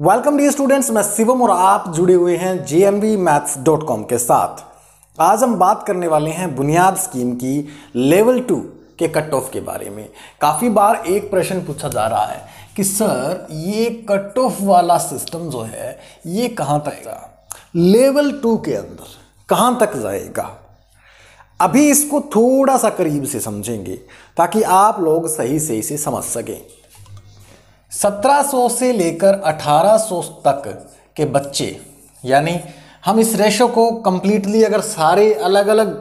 welcome D students मैं शिवम और आप जुड़े हुए हैं जे मैथ्स डॉट कॉम के साथ आज हम बात करने वाले हैं बुनियाद स्कीम की लेवल टू के कट ऑफ के बारे में काफ़ी बार एक प्रश्न पूछा जा रहा है कि सर ये कट ऑफ वाला सिस्टम जो है ये कहाँ तक जाएगा लेवल टू के अंदर कहाँ तक जाएगा अभी इसको थोड़ा सा करीब से समझेंगे ताकि आप लोग सही से इसे समझ सकें 1700 से लेकर 1800 तक के बच्चे यानी हम इस रेशो को कम्प्लीटली अगर सारे अलग अलग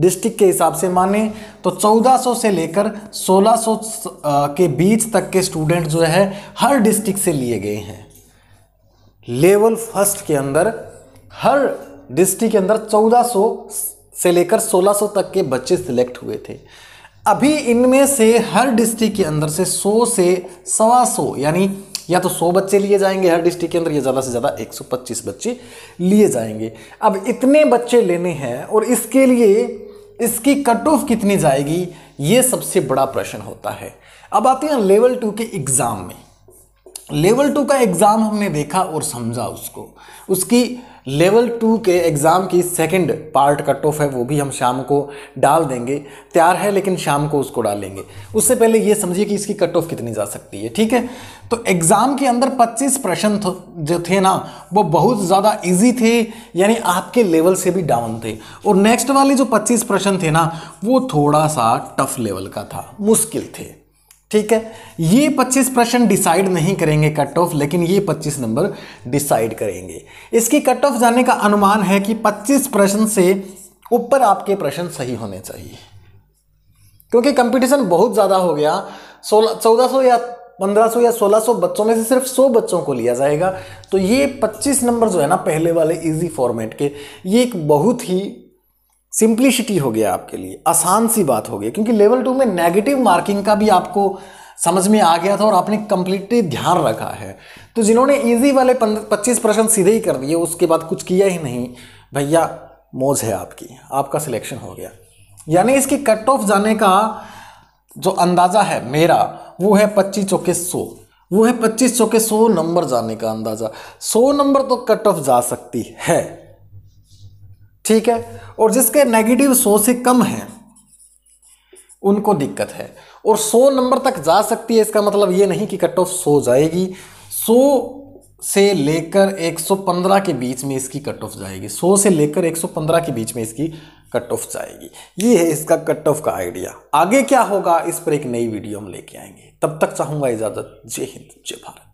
डिस्ट्रिक्ट के हिसाब से माने तो 1400 से लेकर 1600 के बीच तक के स्टूडेंट जो है हर डिस्ट्रिक्ट से लिए गए हैं लेवल फर्स्ट के अंदर हर डिस्ट्रिक्ट के अंदर 1400 से लेकर 1600 तक के बच्चे सिलेक्ट हुए थे अभी इनमें से हर डिस्ट्रिक्ट के अंदर से 100 से सवा सौ यानी या तो 100 बच्चे लिए जाएंगे हर डिस्ट्रिक्ट के अंदर या ज़्यादा से ज़्यादा 125 बच्चे लिए जाएंगे अब इतने बच्चे लेने हैं और इसके लिए इसकी कट ऑफ कितनी जाएगी ये सबसे बड़ा प्रश्न होता है अब आते हैं लेवल टू के एग्ज़ाम में लेवल टू का एग्ज़ाम हमने देखा और समझा उसको उसकी लेवल टू के एग्ज़ाम की सेकंड पार्ट कट ऑफ है वो भी हम शाम को डाल देंगे तैयार है लेकिन शाम को उसको डालेंगे उससे पहले ये समझिए कि इसकी कट ऑफ कितनी जा सकती है ठीक है तो एग्ज़ाम के अंदर 25 प्रश्न जो थे ना वो बहुत ज़्यादा इजी थे यानी आपके लेवल से भी डाउन थे और नेक्स्ट वाले जो 25 प्रश्न थे ना वो थोड़ा सा टफ लेवल का था मुश्किल थे ठीक है ये 25 प्रश्न डिसाइड नहीं करेंगे कट ऑफ लेकिन ये 25 नंबर डिसाइड करेंगे इसकी कट ऑफ जाने का अनुमान है कि 25 प्रश्न से ऊपर आपके प्रश्न सही होने चाहिए क्योंकि कंपटीशन बहुत ज़्यादा हो गया सोलह चौदह सौ या 1500 या 1600 बच्चों में से सिर्फ 100 बच्चों को लिया जाएगा तो ये 25 नंबर जो है ना पहले वाले इजी फॉर्मेट के ये एक बहुत ही सिंप्लिसिटी हो गया आपके लिए आसान सी बात हो गई क्योंकि लेवल टू में नेगेटिव मार्किंग का भी आपको समझ में आ गया था और आपने कम्प्लीटली ध्यान रखा है तो जिन्होंने इजी वाले पच्चीस प्रश्न सीधे ही कर दिए उसके बाद कुछ किया ही नहीं भैया मौज है आपकी आपका सिलेक्शन हो गया यानी इसकी कट ऑफ जाने का जो अंदाज़ा है मेरा वो है पच्चीस चौके सौ वो है पच्चीस चौके सौ नंबर जाने का अंदाज़ा सौ नंबर तो कट ऑफ जा सकती है ठीक है और जिसके नेगेटिव सौ से कम है उनको दिक्कत है और सौ नंबर तक जा सकती है इसका मतलब ये नहीं कि कट ऑफ सौ जाएगी सौ से लेकर 115 के बीच में इसकी कट ऑफ जाएगी 100 से लेकर 115 के बीच में इसकी कट ऑफ जाएगी ये है इसका कट ऑफ का आइडिया आगे क्या होगा इस पर एक नई वीडियो हम लेके आएंगे तब तक चाहूँगा इजाज़त जय हिंद जय भारत